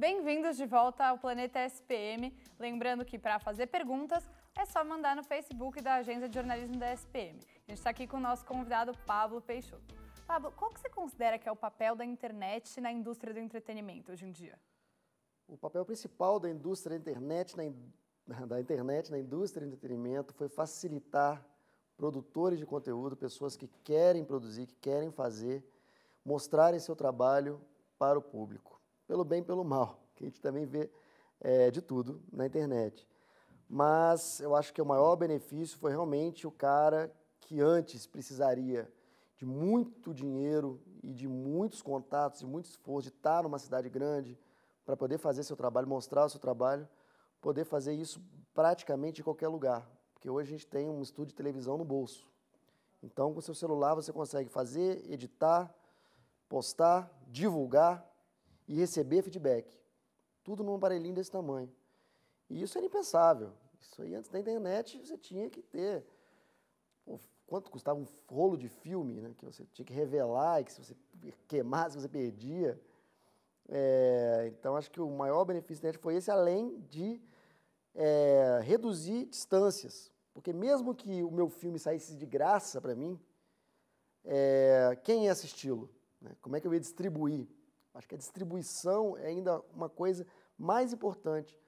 Bem-vindos de volta ao Planeta SPM. Lembrando que para fazer perguntas é só mandar no Facebook da Agência de Jornalismo da SPM. A gente está aqui com o nosso convidado Pablo Peixoto. Pablo, qual que você considera que é o papel da internet na indústria do entretenimento hoje em dia? O papel principal da indústria da internet na, in... da internet na indústria do entretenimento foi facilitar produtores de conteúdo, pessoas que querem produzir, que querem fazer, mostrarem seu trabalho para o público pelo bem e pelo mal, que a gente também vê é, de tudo na internet. Mas eu acho que o maior benefício foi realmente o cara que antes precisaria de muito dinheiro e de muitos contatos e muito esforço de estar numa cidade grande para poder fazer seu trabalho, mostrar o seu trabalho, poder fazer isso praticamente em qualquer lugar. Porque hoje a gente tem um estúdio de televisão no bolso. Então, com seu celular, você consegue fazer, editar, postar, divulgar e receber feedback. Tudo num aparelhinho desse tamanho. E isso era impensável. Isso aí antes da internet você tinha que ter. Pô, quanto custava um rolo de filme, né? Que você tinha que revelar e que se você queimasse, você perdia. É, então acho que o maior benefício da internet foi esse, além de é, reduzir distâncias. Porque mesmo que o meu filme saísse de graça para mim, é, quem ia assisti-lo? Né? Como é que eu ia distribuir? Acho que a distribuição é ainda uma coisa mais importante,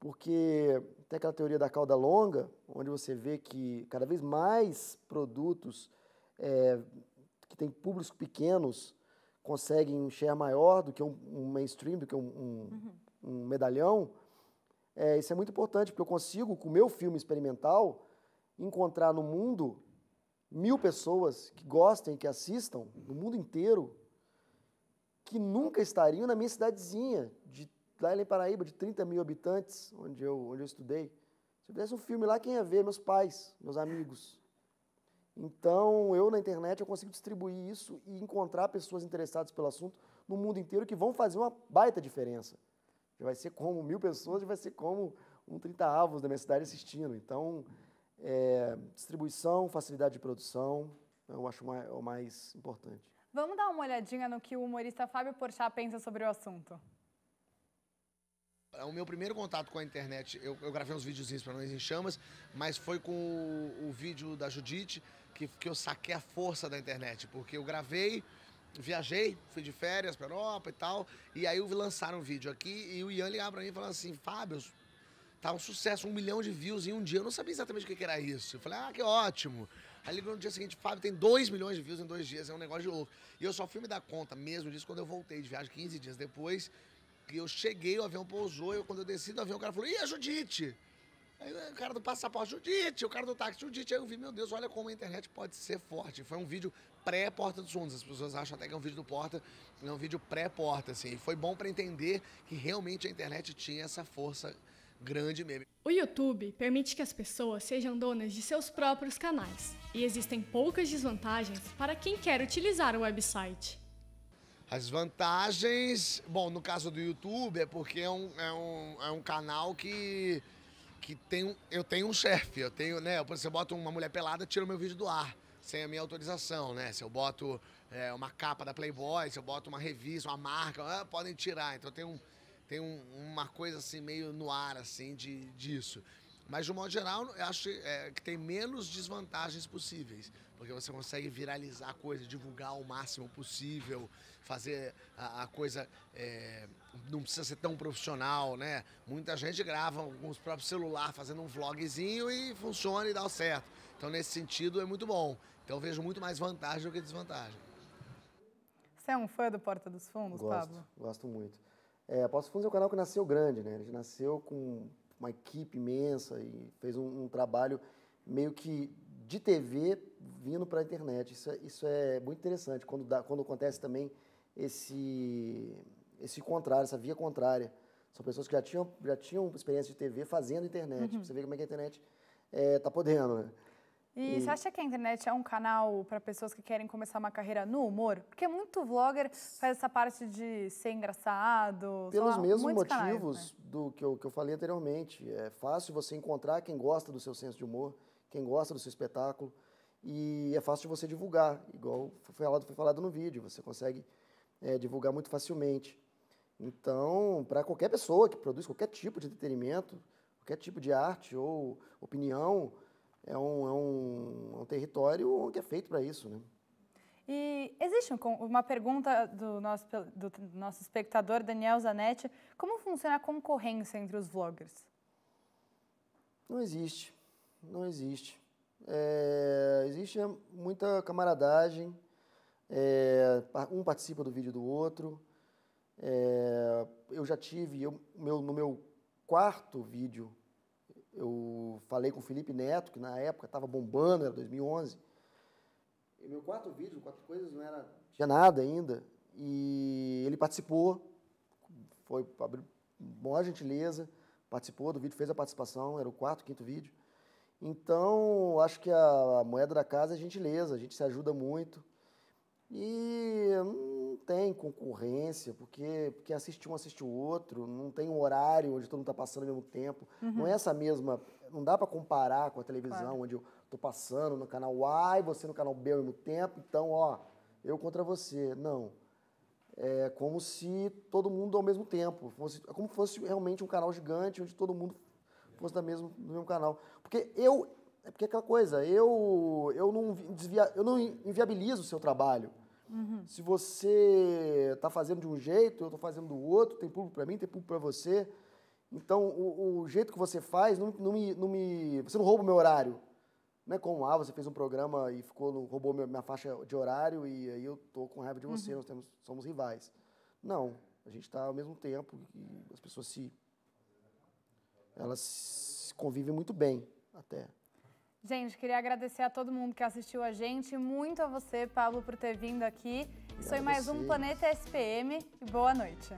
porque tem aquela teoria da cauda longa, onde você vê que cada vez mais produtos é, que têm públicos pequenos conseguem um share maior do que um, um mainstream, do que um, um, uhum. um medalhão. É, isso é muito importante, porque eu consigo, com o meu filme experimental, encontrar no mundo mil pessoas que gostem, que assistam, no mundo inteiro, que nunca estariam na minha cidadezinha, de, lá em Paraíba, de 30 mil habitantes, onde eu, onde eu estudei. Se eu fizesse um filme lá, quem ia ver? Meus pais, meus amigos. Então, eu na internet eu consigo distribuir isso e encontrar pessoas interessadas pelo assunto no mundo inteiro que vão fazer uma baita diferença. Já vai ser como mil pessoas, já vai ser como um 30 avos da minha cidade assistindo. Então, é, distribuição, facilidade de produção, eu é acho o mais importante. Vamos dar uma olhadinha no que o humorista Fábio Porchat pensa sobre o assunto. É o meu primeiro contato com a internet, eu, eu gravei uns videozinhos para Nós em Chamas, mas foi com o, o vídeo da Judite que, que eu saquei a força da internet, porque eu gravei, viajei, fui de férias para Europa e tal, e aí lançaram um vídeo aqui e o Ian ligava para mim falando assim, Fábio, tá um sucesso, um milhão de views em um dia, eu não sabia exatamente o que era isso. Eu falei, ah, que ótimo. Aí ligou no dia seguinte, Fábio, tem 2 milhões de views em dois dias, é um negócio de louco. E eu só fui me dar conta mesmo disso quando eu voltei de viagem 15 dias depois, que eu cheguei, o avião pousou, eu, quando eu desci do avião, o cara falou, ih, a Judite! Aí né, o cara do passaporte, Judite, o cara do táxi, Judite. Aí eu vi, meu Deus, olha como a internet pode ser forte. Foi um vídeo pré-Porta dos Fundos. As pessoas acham até que é um vídeo do Porta, é um vídeo pré-Porta, assim. E foi bom para entender que realmente a internet tinha essa força grande meme. O YouTube permite que as pessoas sejam donas de seus próprios canais, e existem poucas desvantagens para quem quer utilizar o website. As vantagens, bom, no caso do YouTube é porque é um, é um, é um canal que, que tem, eu tenho um chefe, eu tenho, né, você bota uma mulher pelada, tira o meu vídeo do ar sem a minha autorização, né? Se eu boto é, uma capa da Playboy, se eu boto uma revista, uma marca, ah, podem tirar. Então tem um, tem um, uma coisa assim meio no ar assim de disso. Mas de um modo geral, eu acho é, que tem menos desvantagens possíveis, porque você consegue viralizar a coisa, divulgar o máximo possível, fazer a, a coisa é, não precisa ser tão profissional, né? Muita gente grava com os próprios celular, fazendo um vlogzinho e funciona e dá certo. Então nesse sentido é muito bom. Então vejo muito mais vantagem do que desvantagem. Você é um fã do Porta dos Fundos, gosto, Pablo? Gosto muito. É, Aposto Fundos é um canal que nasceu grande, né? Ele nasceu com uma equipe imensa e fez um, um trabalho meio que de TV vindo para a internet. Isso é, isso é muito interessante, quando, dá, quando acontece também esse, esse contrário, essa via contrária. São pessoas que já tinham, já tinham experiência de TV fazendo internet. Uhum. Você vê como é que a internet está é, tá podendo, né? E, e, você acha que a internet é um canal para pessoas que querem começar uma carreira no humor? Porque muito vlogger faz essa parte de ser engraçado. Pelos lá, mesmos motivos canais, né? do que eu, que eu falei anteriormente. É fácil você encontrar quem gosta do seu senso de humor, quem gosta do seu espetáculo. E é fácil de você divulgar, igual foi falado, foi falado no vídeo. Você consegue é, divulgar muito facilmente. Então, para qualquer pessoa que produz qualquer tipo de entretenimento, qualquer tipo de arte ou opinião, é um, é um, é um território que é feito para isso, né? E existe uma pergunta do nosso, do nosso espectador, Daniel Zanetti, como funciona a concorrência entre os vloggers? Não existe, não existe. É, existe muita camaradagem, é, um participa do vídeo do outro. É, eu já tive, eu, meu, no meu quarto vídeo eu falei com o Felipe Neto, que na época estava bombando, era 2011. E meu quarto vídeo, quatro coisas, não era tinha nada ainda. E ele participou, foi abriu maior gentileza, participou do vídeo, fez a participação, era o quarto, quinto vídeo. Então, acho que a moeda da casa é gentileza, a gente se ajuda muito. E hum, não tem concorrência, porque quem assiste um assiste o outro, não tem um horário onde todo mundo está passando ao mesmo tempo. Uhum. Não é essa mesma. Não dá para comparar com a televisão, claro. onde eu estou passando no canal A e você no canal B ao mesmo tempo, então, ó, eu contra você. Não. É como se todo mundo ao mesmo tempo. Fosse, é como fosse realmente um canal gigante onde todo mundo fosse da mesmo, mesmo canal. Porque eu. É porque é aquela coisa, eu, eu, não, desvia, eu não inviabilizo o seu trabalho. Uhum. Se você está fazendo de um jeito, eu estou fazendo do outro, tem público para mim, tem público para você. Então, o, o, jeito que você faz, não, não, me, não me. Você não rouba o meu horário. Não é como, ah, você fez um programa e ficou no, roubou minha, minha faixa de horário e aí eu tô com raiva de você, uhum. nós temos, somos rivais. Não, a gente está ao mesmo tempo e as pessoas se. Elas se convivem muito bem, até. Gente, queria agradecer a todo mundo que assistiu a gente, muito a você, Pablo, por ter vindo aqui. Isso foi mais um Planeta SPM e boa noite.